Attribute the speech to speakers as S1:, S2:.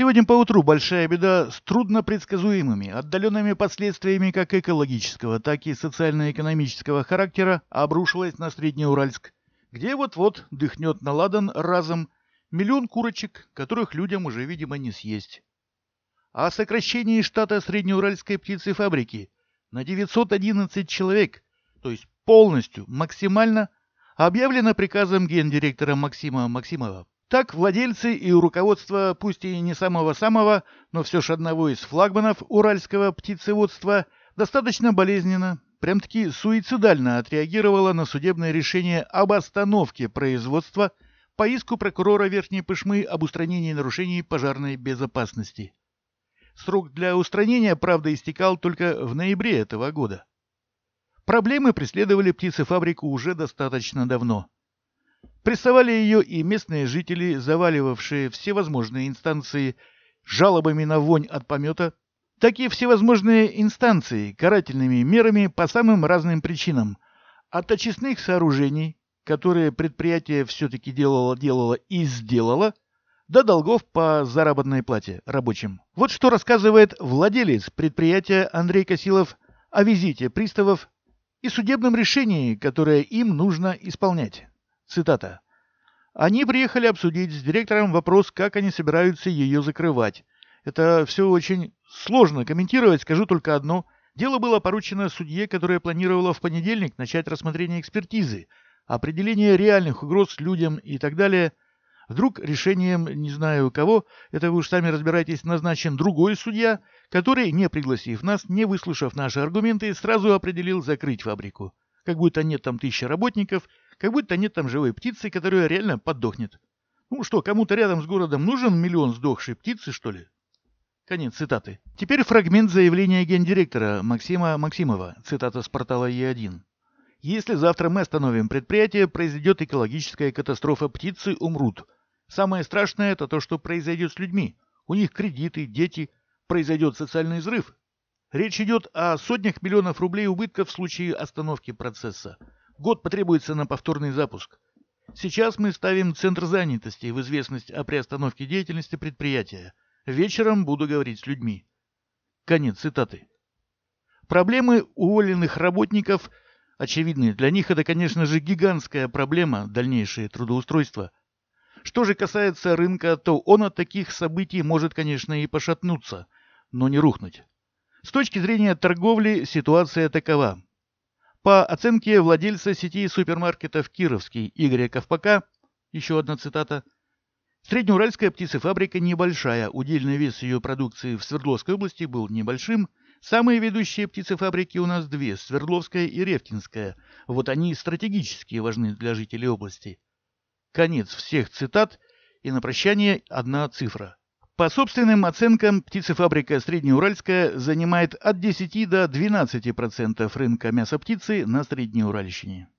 S1: Сегодня поутру большая беда с труднопредсказуемыми, отдаленными последствиями как экологического, так и социально-экономического характера обрушилась на Среднеуральск, где вот-вот дыхнет на ладан разом миллион курочек, которых людям уже, видимо, не съесть. О сокращении штата Среднеуральской птицефабрики на 911 человек, то есть полностью, максимально, объявлено приказом гендиректора Максима Максимова так владельцы и руководство, пусть и не самого-самого, но все же одного из флагманов уральского птицеводства, достаточно болезненно, прям-таки суицидально отреагировало на судебное решение об остановке производства по иску прокурора Верхней Пышмы об устранении нарушений пожарной безопасности. Срок для устранения, правда, истекал только в ноябре этого года. Проблемы преследовали птицефабрику уже достаточно давно – Прессовали ее и местные жители, заваливавшие всевозможные инстанции жалобами на вонь от помета, такие всевозможные инстанции карательными мерами по самым разным причинам. От очистных сооружений, которые предприятие все-таки делало, делало и сделало, до долгов по заработной плате рабочим. Вот что рассказывает владелец предприятия Андрей Косилов о визите приставов и судебном решении, которое им нужно исполнять. Цитата. Они приехали обсудить с директором вопрос, как они собираются ее закрывать. Это все очень сложно комментировать, скажу только одно. Дело было поручено судье, которая планировала в понедельник начать рассмотрение экспертизы, определение реальных угроз людям и так далее. Вдруг решением, не знаю кого, это вы уж сами разбираетесь, назначен другой судья, который, не пригласив нас, не выслушав наши аргументы, сразу определил закрыть фабрику. Как будто нет там тысячи работников – как будто нет там живой птицы, которая реально подохнет. Ну что, кому-то рядом с городом нужен миллион сдохшей птицы, что ли? Конец цитаты. Теперь фрагмент заявления гендиректора Максима Максимова, цитата с портала Е1. Если завтра мы остановим предприятие, произойдет экологическая катастрофа, птицы умрут. Самое страшное – это то, что произойдет с людьми. У них кредиты, дети, произойдет социальный взрыв. Речь идет о сотнях миллионов рублей убытка в случае остановки процесса. Год потребуется на повторный запуск. Сейчас мы ставим центр занятости в известность о приостановке деятельности предприятия. Вечером буду говорить с людьми. Конец цитаты. Проблемы уволенных работников очевидны. Для них это, конечно же, гигантская проблема дальнейшее трудоустройство. Что же касается рынка, то он от таких событий может, конечно, и пошатнуться, но не рухнуть. С точки зрения торговли ситуация такова. По оценке владельца сети супермаркетов «Кировский» Игоря Ковпака, еще одна цитата, среднеуральская птицефабрика небольшая, удельный вес ее продукции в Свердловской области был небольшим, самые ведущие птицефабрики у нас две – Свердловская и Ревкинская, вот они стратегически важны для жителей области. Конец всех цитат и на прощание одна цифра – по собственным оценкам, птицефабрика Среднеуральская занимает от 10 до 12% рынка мяса птицы на Среднеуральщине.